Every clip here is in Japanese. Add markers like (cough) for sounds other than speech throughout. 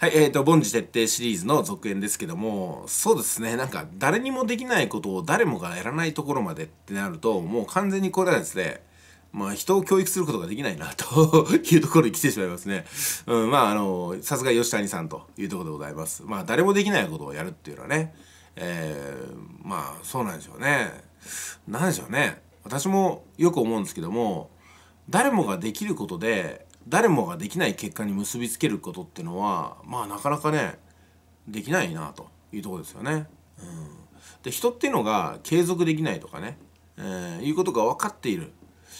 はい、えーと、凡事徹底シリーズの続編ですけども、そうですね、なんか誰にもできないことを誰もがやらないところまでってなると、もう完全にこれはですね、まあ人を教育することができないなと (laughs) いうところに来てしまいますね。うん、まああの、さすが吉谷さんというところでございます。まあ誰もできないことをやるっていうのはね、えー、まあそうなんでしょうね。なんでしょうね。私もよく思うんですけども、誰もができることで、誰もができない結果に結びつけることってのはまあなかなかねできないなというとこですよね。うん、で人っていうのが継続できないとかね、えー、いうことが分かっている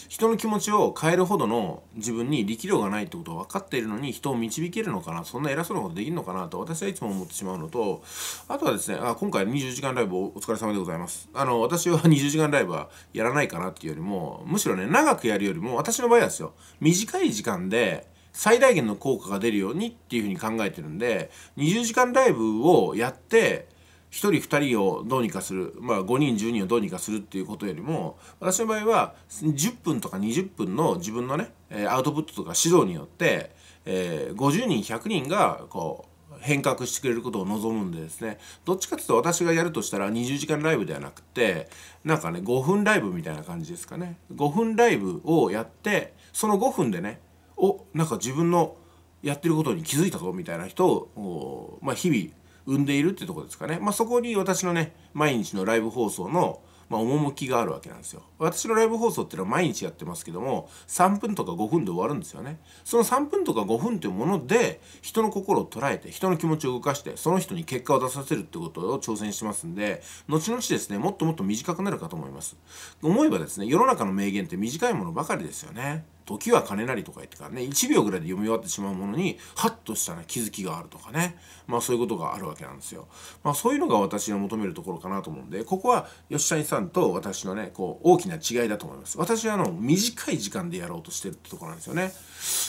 人の気持ちを変えるほどの自分に力量がないってことを分かっているのに人を導けるのかなそんな偉そうなことできるのかなと私はいつも思ってしまうのとあとはですねあ今回20時間ライブお疲れ様でございますあの私は20時間ライブはやらないかなっていうよりもむしろね長くやるよりも私の場合はですよ短い時間で最大限の効果が出るようにっていうふうに考えてるんで20時間ライブをやって1人2人をどうにかする、まあ、5人10人をどうにかするっていうことよりも私の場合は10分とか20分の自分のねアウトプットとか指導によって、えー、50人100人がこう変革してくれることを望むんでですねどっちかっていうと私がやるとしたら20時間ライブではなくてなんかね5分ライブみたいな感じですかね5分ライブをやってその5分でねおなんか自分のやってることに気づいたぞみたいな人を、まあ、日々生んでいるってとこですかね、まあ、そこに私のね毎日のライブ放送の、まあ、趣があるわけなんですよ私のライブ放送っていうのは毎日やってますけども3分とか5分で終わるんですよねその3分とか5分っていうもので人の心を捉えて人の気持ちを動かしてその人に結果を出させるってことを挑戦してますんで後々ですねもっともっと短くなるかと思います思えばですね世の中の名言って短いものばかりですよね時は金なりとか言ってからね、1秒ぐらいで読み終わってしまうものに、ハッとしたね、気づきがあるとかね。まあそういうことがあるわけなんですよ。まあそういうのが私が求めるところかなと思うんで、ここは吉谷さんと私のね、こう、大きな違いだと思います。私はあの、短い時間でやろうとしてるってところなんですよね。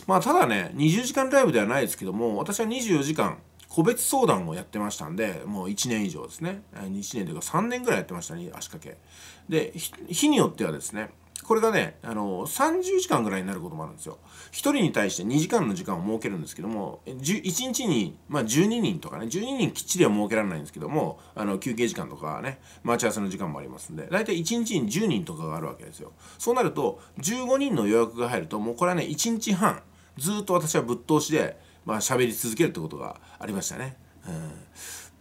まあただね、20時間ライブではないですけども、私は24時間、個別相談をやってましたんで、もう1年以上ですね。1年というか3年ぐらいやってましたね、足掛け。で、日によってはですね、これがね、あの、30時間ぐらいになることもあるんですよ。1人に対して2時間の時間を設けるんですけども、1日に、まあ、12人とかね、12人きっちりは設けられないんですけども、あの、休憩時間とかね、待ち合わせの時間もありますんで、大体1日に10人とかがあるわけですよ。そうなると、15人の予約が入ると、もうこれはね、1日半、ずっと私はぶっ通しで、まあ、喋り続けるってことがありましたね。うん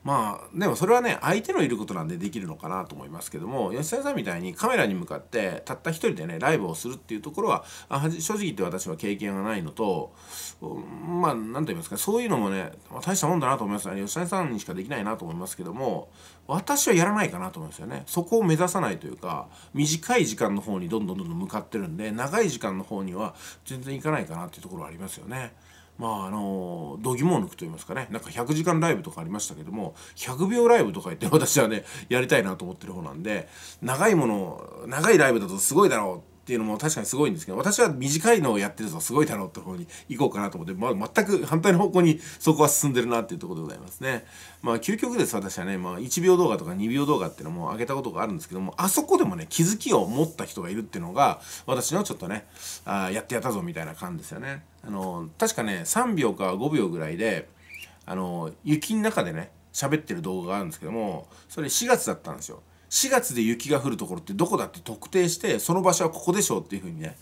まあでもそれはね相手のいることなんでできるのかなと思いますけども吉田さんみたいにカメラに向かってたった一人でねライブをするっていうところは正直言って私は経験がないのとまあ何と言いますかそういうのもね、大したもんだなと思います吉田さんにしかできないなと思いますけども私はやらないかなと思うんですよねそこを目指さないというか短い時間の方にどんどんどんどん向かってるんで長い時間の方には全然いかないかなっていうところはありますよね。まああの度肝を抜くと言いますかねなんか100時間ライブとかありましたけども100秒ライブとか言って私はねやりたいなと思ってる方なんで長いもの長いライブだとすごいだろうっていうのも確かにすごいんですけど私は短いのをやってるぞすごいだろうって方に行こうかなと思って、まあ、全く反対の方向にそこは進んでるなっていうところでございますね。まあ究極です私はね、まあ、1秒動画とか2秒動画っていうのも上げたことがあるんですけどもあそこでもね気づきを持った人がいるっていうのが私のちょっとねあやってやったぞみたいな感じですよね。あの確かね3秒か5秒ぐらいであの雪の中でね喋ってる動画があるんですけどもそれ4月だったんですよ。4月で雪が降るところってどこだって特定してその場所はここでしょうっていうふうにね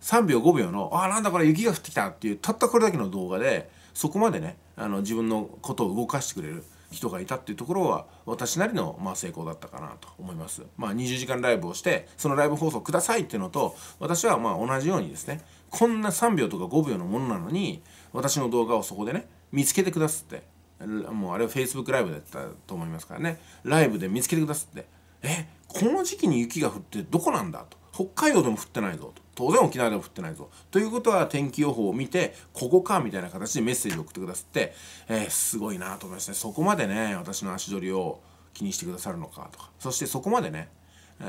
3秒5秒の「あなんだこれ雪が降ってきた」っていうたったこれだけの動画でそこまでねあの自分のことを動かしてくれる人がいたっていうところは私なりのまあ成功だったかなと思います。まあ、20時間ライブをしてそのライブ放送くださいっていうのと私はまあ同じようにですねこんな3秒とか5秒のものなのに私の動画をそこでね見つけてくださってもうあれはフェイスブックライブだったと思いますからねライブで見つけてくださってえこの時期に雪が降ってどこなんだと北海道でも降ってないぞと当然沖縄でも降ってないぞということは天気予報を見てここかみたいな形でメッセージを送ってくださって、えー、すごいなと思いますねそこまでね私の足取りを気にしてくださるのかとかそしてそこまでね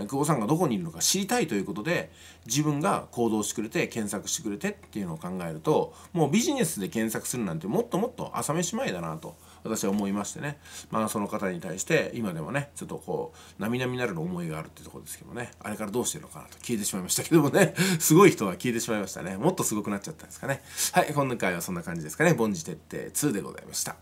久保さんがどこにいるのか知りたいということで自分が行動してくれて検索してくれてっていうのを考えるともうビジネスで検索するなんてもっともっと朝飯前だなと私は思いましてね、まあ、その方に対して今でもねちょっとこう並々なる思いがあるってとこですけどねあれからどうしてるのかなと消えてしまいましたけどもね (laughs) すごい人は消えてしまいましたねもっとすごくなっちゃったんですかねはい今回はそんな感じですかね凡事徹底2でございました